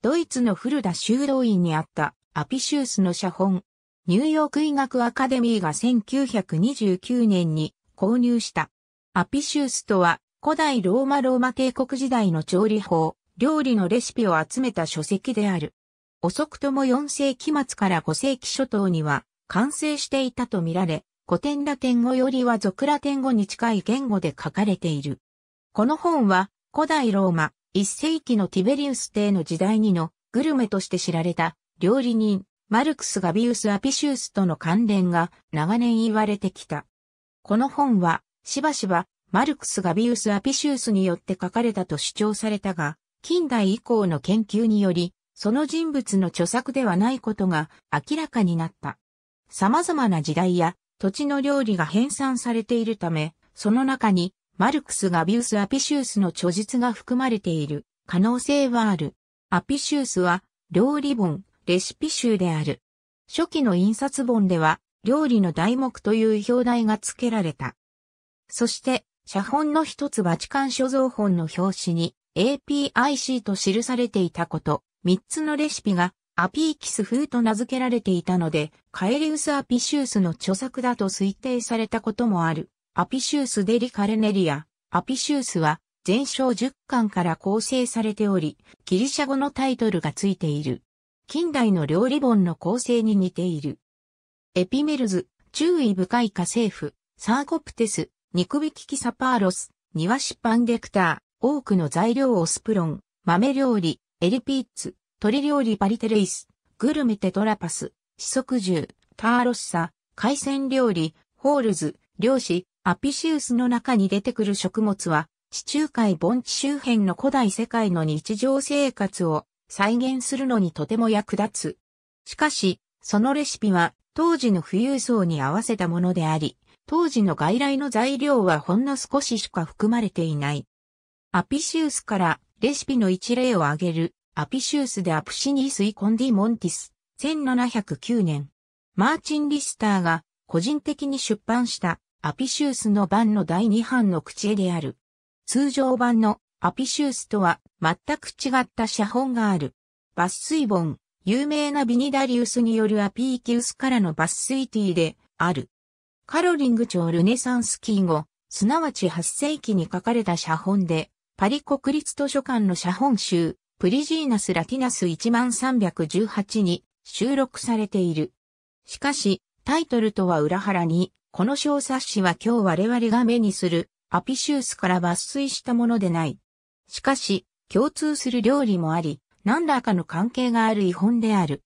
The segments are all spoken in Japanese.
ドイツのフルダ修道院にあったアピシウスの写本、ニューヨーク医学アカデミーが1929年に購入した。アピシウスとは古代ローマローマ帝国時代の調理法、料理のレシピを集めた書籍である。遅くとも4世紀末から5世紀初頭には完成していたとみられ、古典ラテン語よりは俗ラテン語に近い言語で書かれている。この本は古代ローマ、一世紀のティベリウス帝の時代にのグルメとして知られた料理人マルクス・ガビウス・アピシウスとの関連が長年言われてきた。この本はしばしばマルクス・ガビウス・アピシウスによって書かれたと主張されたが、近代以降の研究により、その人物の著作ではないことが明らかになった。様々な時代や土地の料理が編纂されているため、その中にマルクスガビウス・アピシウスの著述が含まれている可能性はある。アピシウスは料理本、レシピ集である。初期の印刷本では料理の題目という表題が付けられた。そして、写本の一つバチカン所蔵本の表紙に APIC と記されていたこと、三つのレシピがアピーキス風と名付けられていたので、カエリウス・アピシウスの著作だと推定されたこともある。アピシウス・デリ・カルネリア。アピシウスは全章10巻から構成されており、ギリシャ語のタイトルがついている。近代の料理本の構成に似ている。エピメルズ、注意深い家政婦、サーコプテス、肉引きサパーロス、庭出版デクター、多くの材料をスプロン、豆料理、エリピッツ、鶏料理パリテレイス、グルメテトラパス、四足獣、ターロッサ、海鮮料理、ホールズ、漁師、アピシウスの中に出てくる食物は、地中海盆地周辺の古代世界の日常生活を再現するのにとても役立つ。しかし、そのレシピは当時の富裕層に合わせたものであり、当時の外来の材料はほんの少ししか含まれていない。アピシウスからレシピの一例を挙げる、アピシウスでアプシニースイコンディモンティス、1709年。マーチン・リスターが個人的に出版したアピシウスの版の第2版の口絵である。通常版のアピシウスとは全く違った写本がある。抜粋本、有名なビニダリウスによるアピーキウスからの抜粋ティーである。カロリング朝ルネサンスキー後、すなわち8世紀に書かれた写本で、パリ国立図書館の写本集、プリジーナス・ラティナス1318に収録されている。しかし、タイトルとは裏腹に、この小冊子は今日我々が目にするアピシウスから抜粋したものでない。しかし、共通する料理もあり、何らかの関係がある遺本である。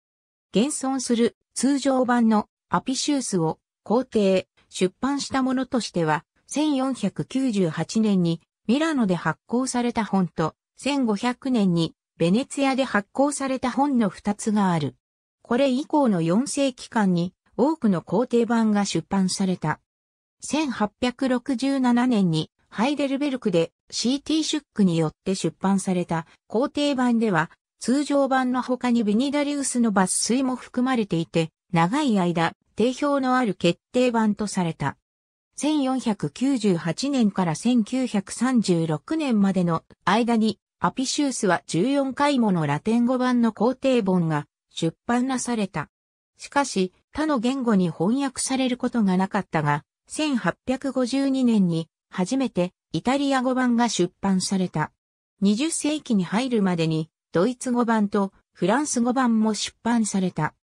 現存する通常版のアピシウスを皇帝、出版したものとしては、1498年にミラノで発行された本と、1500年にベネツィアで発行された本の2つがある。これ以降の4世紀間に多くの皇帝版が出版された。1867年にハイデルベルクで CT シュックによって出版された皇帝版では通常版の他にビニダリウスの抜粋も含まれていて長い間定評のある決定版とされた。1498年から1936年までの間にアピシウスは14回ものラテン語版の皇帝本が出版なされた。しかし、他の言語に翻訳されることがなかったが、1852年に初めてイタリア語版が出版された。20世紀に入るまでにドイツ語版とフランス語版も出版された。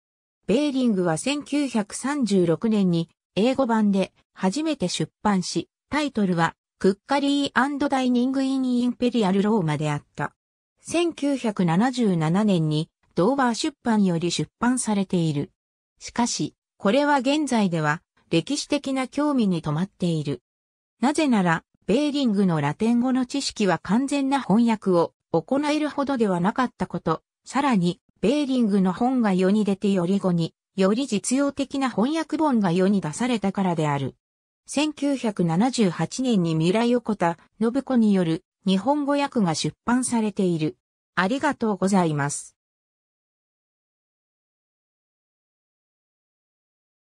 ベーリングは1936年に英語版で初めて出版し、タイトルはクッカリーダイニングインインペリアルローマであった。1977年にドーバー出版より出版されている。しかし、これは現在では歴史的な興味に止まっている。なぜなら、ベーリングのラテン語の知識は完全な翻訳を行えるほどではなかったこと、さらに、ベーリングの本が世に出てより後に、より実用的な翻訳本が世に出されたからである。1978年にミラ横田信子による日本語訳が出版されている。ありがとうございます。